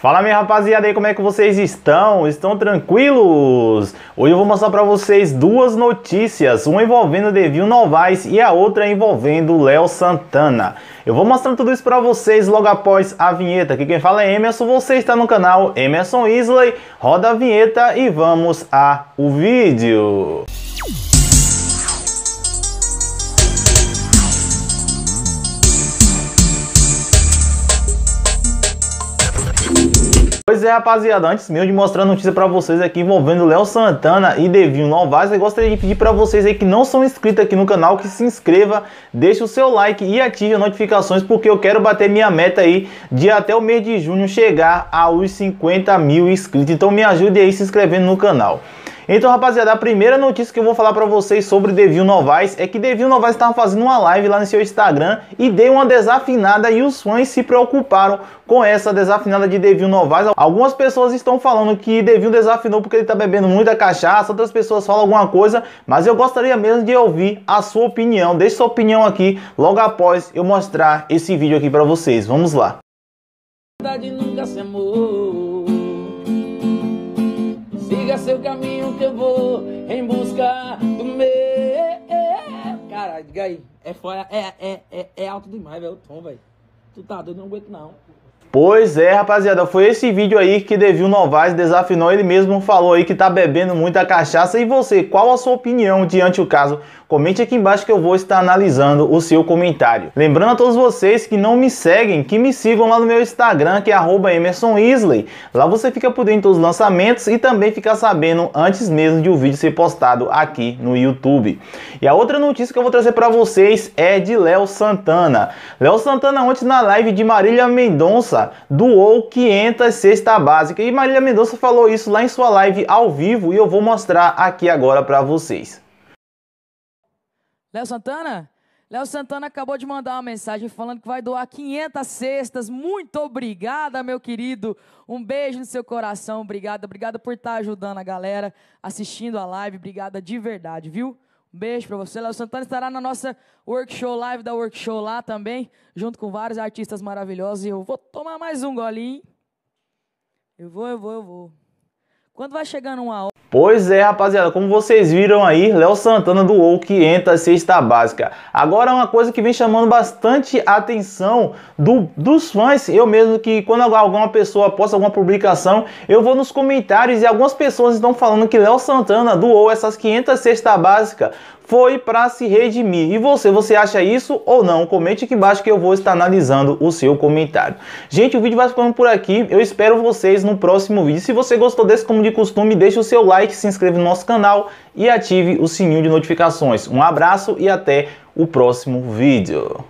Fala minha rapaziada aí, como é que vocês estão? Estão tranquilos? Hoje eu vou mostrar para vocês duas notícias, uma envolvendo Devil Novaes e a outra envolvendo Léo Santana. Eu vou mostrando tudo isso para vocês logo após a vinheta. Aqui quem fala é Emerson, você está no canal Emerson Isley. Roda a vinheta e vamos a o vídeo. Pois é, rapaziada, antes mesmo de mostrar a notícia para vocês aqui envolvendo Léo Santana e Devinho Novaes, eu gostaria de pedir para vocês aí que não são inscritos aqui no canal, que se inscreva, deixe o seu like e ative as notificações, porque eu quero bater minha meta aí de até o mês de junho chegar aos 50 mil inscritos. Então me ajude aí se inscrevendo no canal. Então, rapaziada, a primeira notícia que eu vou falar para vocês sobre Devil Novaes é que Devil Novaes estava fazendo uma live lá no seu Instagram e deu uma desafinada e os fãs se preocuparam com essa desafinada de Devil Novaes. Algumas pessoas estão falando que Devil desafinou porque ele está bebendo muita cachaça, outras pessoas falam alguma coisa, mas eu gostaria mesmo de ouvir a sua opinião. Deixe sua opinião aqui logo após eu mostrar esse vídeo aqui para vocês. Vamos lá. Siga seu caminho Caralho, diga aí. É, foda, é, é, é, é alto demais, velho, o tom, velho. Tu tá doido, não aguento não. Pois é, rapaziada, foi esse vídeo aí que Devil Novaes desafinou, ele mesmo falou aí que tá bebendo muita cachaça. E você, qual a sua opinião diante o caso? Comente aqui embaixo que eu vou estar analisando o seu comentário. Lembrando a todos vocês que não me seguem, que me sigam lá no meu Instagram, que é arroba Emerson Isley. Lá você fica por dentro dos lançamentos e também fica sabendo antes mesmo de o um vídeo ser postado aqui no YouTube. E a outra notícia que eu vou trazer para vocês é de Léo Santana. Léo Santana ontem na live de Marília Mendonça Mendonça doou 500 cesta básica e Marília Mendonça falou isso lá em sua live ao vivo e eu vou mostrar aqui agora para vocês. Léo Santana, Léo Santana acabou de mandar uma mensagem falando que vai doar 500 cestas. Muito obrigada, meu querido. Um beijo no seu coração. Obrigada, obrigada por estar tá ajudando a galera assistindo a live. Obrigada de verdade, viu? Um beijo para você. Léo Santana estará na nossa workshop live da workshop lá também, junto com vários artistas maravilhosos. E eu vou tomar mais um golinho. Eu vou, eu vou, eu vou. Quando vai chegando uma hora. Pois é, rapaziada, como vocês viram aí, Léo Santana do UOL que entra a cesta básica. Agora, uma coisa que vem chamando bastante a atenção do, dos fãs, eu mesmo que quando alguma pessoa posta alguma publicação, eu vou nos comentários e algumas pessoas estão falando que Léo Santana doou essas 500 cesta básica foi para se redimir. E você, você acha isso ou não? Comente aqui embaixo que eu vou estar analisando o seu comentário. Gente, o vídeo vai ficando por aqui. Eu espero vocês no próximo vídeo. Se você gostou desse, como de costume, deixe o seu like, se inscreva no nosso canal e ative o sininho de notificações. Um abraço e até o próximo vídeo.